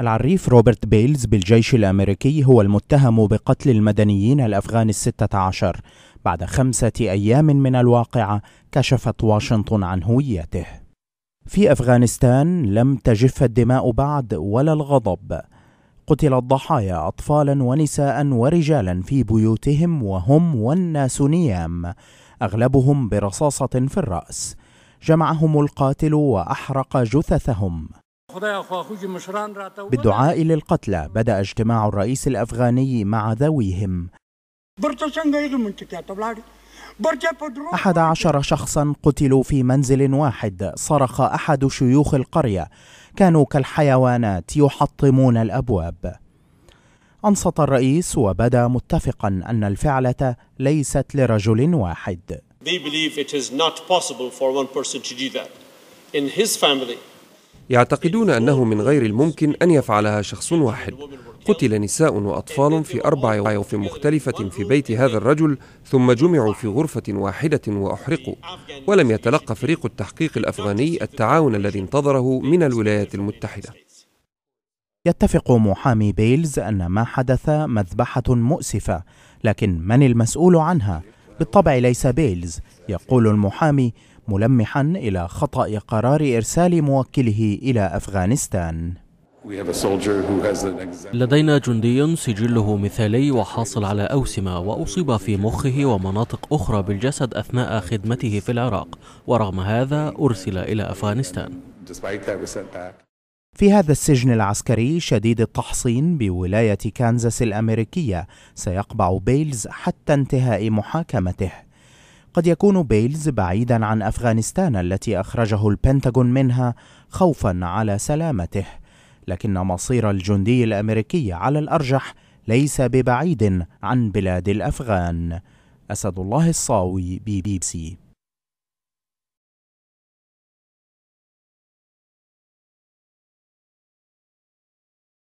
العريف روبرت بيلز بالجيش الأمريكي هو المتهم بقتل المدنيين الأفغان الستة عشر بعد خمسة أيام من الواقعة كشفت واشنطن عن هويته في أفغانستان لم تجف الدماء بعد ولا الغضب قتل الضحايا أطفالا ونساء ورجالا في بيوتهم وهم والناس نيام أغلبهم برصاصة في الرأس جمعهم القاتل وأحرق جثثهم بالدعاء للقتلى بدأ اجتماع الرئيس الأفغاني مع ذويهم أحد عشر شخصا قتلوا في منزل واحد صرخ أحد شيوخ القرية كانوا كالحيوانات يحطمون الأبواب أنصت الرئيس وبدا متفقا أن الفعلة ليست لرجل واحد We believe it is not possible for one person to do that. In his family, يعتقدون أنه من غير الممكن أن يفعلها شخص واحد قتل نساء وأطفال في أربع غرف مختلفة في بيت هذا الرجل ثم جمعوا في غرفة واحدة وأحرقوا ولم يتلقى فريق التحقيق الأفغاني التعاون الذي انتظره من الولايات المتحدة يتفق محامي بيلز أن ما حدث مذبحة مؤسفة لكن من المسؤول عنها؟ بالطبع ليس بيلز يقول المحامي ملمحا إلى خطأ قرار إرسال موكله إلى أفغانستان لدينا جندي سجله مثالي وحاصل على أوسمة وأصيب في مخه ومناطق أخرى بالجسد أثناء خدمته في العراق ورغم هذا أرسل إلى أفغانستان في هذا السجن العسكري شديد التحصين بولاية كانزاس الأمريكية سيقبع بيلز حتى انتهاء محاكمته قد يكون بيلز بعيدا عن أفغانستان التي أخرجه البنتاغون منها خوفا على سلامته لكن مصير الجندي الأمريكي على الأرجح ليس ببعيد عن بلاد الأفغان أسد الله الصاوي بي بي سي